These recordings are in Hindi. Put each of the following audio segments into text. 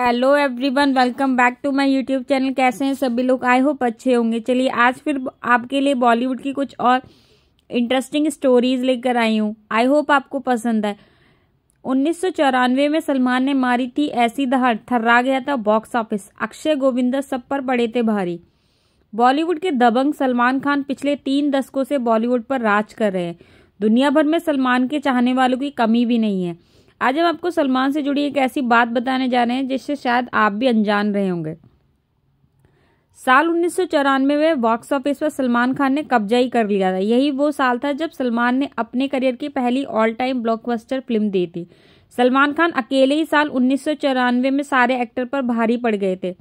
hello everyone welcome back to my YouTube channel कैसे हैं सभी लोग आई होप अच्छे होंगे चलिए आज फिर आपके लिए बॉलीवुड की कुछ और इंटरेस्टिंग स्टोरीज लेकर आई हूँ आई होप आपको पसंद है उन्नीस में सलमान ने मारी थी ऐसी दहाड़ थर्रा गया था बॉक्स ऑफिस अक्षय गोविंदा सब पर पड़े थे भारी बॉलीवुड के दबंग सलमान खान पिछले तीन दशकों से बॉलीवुड पर राज कर रहे हैं दुनिया भर में सलमान के चाहने वालों की कमी भी नहीं है आज हम आपको सलमान से जुड़ी एक ऐसी बात बताने जा रहे हैं जिससे शायद आप भी अनजान रहे होंगे साल उन्नीस में बॉक्स ऑफिस पर सलमान खान ने कब्जा ही कर लिया था यही वो साल था जब सलमान ने अपने करियर की पहली ऑल टाइम ब्लॉकबस्टर फिल्म दी थी सलमान खान अकेले ही साल उन्नीस में सारे एक्टर पर भारी पड़ गए थे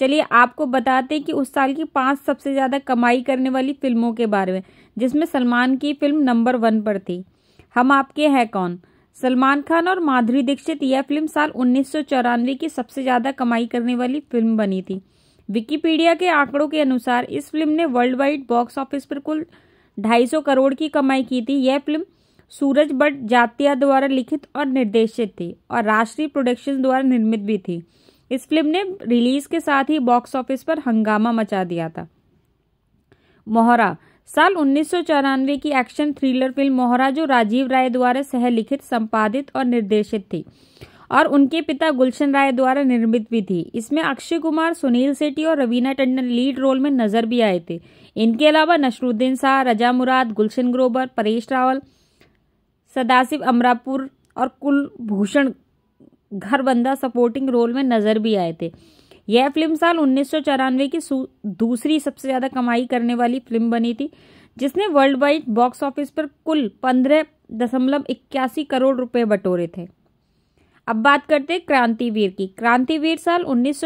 चलिए आपको बताते हैं कि उस साल की पांच सबसे ज़्यादा कमाई करने वाली फिल्मों के बारे में जिसमें सलमान की फिल्म नंबर वन पर थी हम आपके हैं कौन सलमान खान और माधुरी दीक्षित यह फिल्म साल उन्नीस की सबसे ज़्यादा कमाई करने वाली फिल्म बनी थी विकीपीडिया के आंकड़ों के अनुसार इस फिल्म ने वर्ल्ड वाइड बॉक्स ऑफिस पर कुल 250 करोड़ की कमाई की थी यह फिल्म सूरज भट्ट जातिया द्वारा लिखित और निर्देशित थी और राष्ट्रीय प्रोडक्शन द्वारा निर्मित भी थी इस फिल्म ने रिलीज के साथ ही बॉक्स ऑफिस पर हंगामा मचा दिया था मोहरा साल उन्नीस की एक्शन थ्रिलर फिल्म मोहरा जो राजीव राय द्वारा सह लिखित संपादित और निर्देशित थी और उनके पिता गुलशन राय द्वारा निर्मित भी थी इसमें अक्षय कुमार सुनील सेठी और रवीना टंडन लीड रोल में नजर भी आए थे इनके अलावा नशरुद्दीन शाह रजा मुराद गुलशन ग्रोबर परेश रावल सदाशिव अमरापुर और कुलभूषण घरबंदा सपोर्टिंग रोल में नजर भी आए थे यह फिल्म साल उन्नीस की दूसरी सबसे ज़्यादा कमाई करने वाली फिल्म बनी थी जिसने वर्ल्ड वाइड बॉक्स ऑफिस पर कुल पंद्रह दशमलव इक्यासी करोड़ रुपए बटोरे थे अब बात करते हैं क्रांतिवीर की क्रांतिवीर साल उन्नीस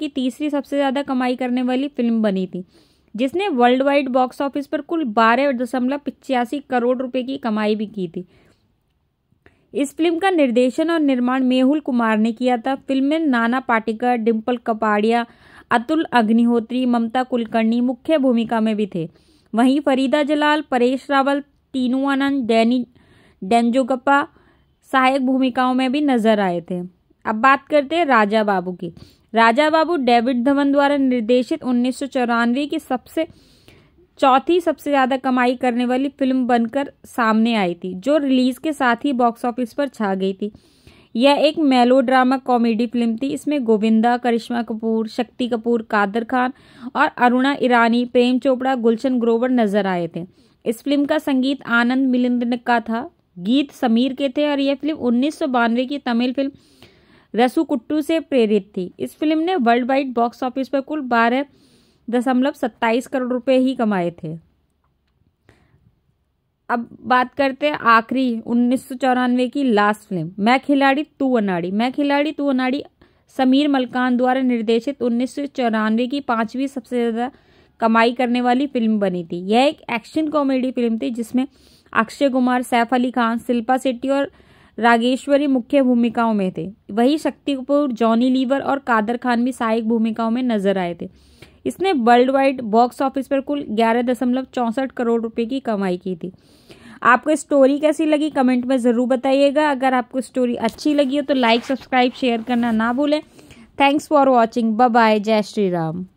की तीसरी सबसे ज़्यादा कमाई करने वाली फिल्म बनी थी जिसने वर्ल्ड वाइड बॉक्स ऑफिस पर कुल बारह दशमलव पिचासी करोड़ रुपए की कमाई भी की थी इस फिल्म का निर्देशन और निर्माण मेहुल कुमार ने किया था फिल्म में नाना पाटिकर डिम्पल कपाड़िया अतुल अग्निहोत्री ममता कुलकर्णी मुख्य भूमिका में भी थे वहीं फरीदा जलाल परेश रावल तीनू आनंद डैनी डेंजोगप्पा सहायक भूमिकाओं में भी नजर आए थे अब बात करते हैं राजा बाबू की राजा बाबू डेविड धवन द्वारा निर्देशित उन्नीस की सबसे चौथी सबसे ज़्यादा कमाई करने वाली फिल्म बनकर सामने आई थी जो रिलीज़ के साथ ही बॉक्स ऑफिस पर छा गई थी यह एक मेलोड्रामा कॉमेडी फिल्म थी इसमें गोविंदा करिश्मा कपूर शक्ति कपूर कादर खान और अरुणा ईरानी प्रेम चोपड़ा गुलशन ग्रोवर नजर आए थे इस फिल्म का संगीत आनंद मिलिंद का था गीत समीर के थे और यह फिल्म उन्नीस की तमिल फिल्म रसुकुट्टू से प्रेरित थी इस फिल्म ने वर्ल्ड वाइड बॉक्स ऑफिस पर कुल बारह दशमलव सत्ताईस करोड़ रुपए ही कमाए थे अब बात करते हैं आखिरी उन्नीस सौ चौरानवे की लास्ट फिल्म मैं खिलाड़ी तू अनाड़ी मैं खिलाड़ी तू अनाड़ी समीर मलकान द्वारा निर्देशित उन्नीस सौ चौरानवे की पांचवी सबसे ज़्यादा कमाई करने वाली फिल्म बनी थी यह एक एक्शन कॉमेडी फिल्म थी जिसमें अक्षय कुमार सैफ अली खान शिल्पा शेट्टी और रागेश्वरी मुख्य भूमिकाओं में थे वही शक्ति कपूर जॉनी लीवर और कादर खान भी सहायक भूमिकाओं में नजर आए थे इसने वर्ल्ड वाइड बॉक्स ऑफिस पर कुल ग्यारह दशमलव चौंसठ करोड़ रुपए की कमाई की थी आपको स्टोरी कैसी लगी कमेंट में ज़रूर बताइएगा अगर आपको स्टोरी अच्छी लगी हो तो लाइक सब्सक्राइब शेयर करना ना भूलें थैंक्स फॉर वॉचिंग बाय जय श्री राम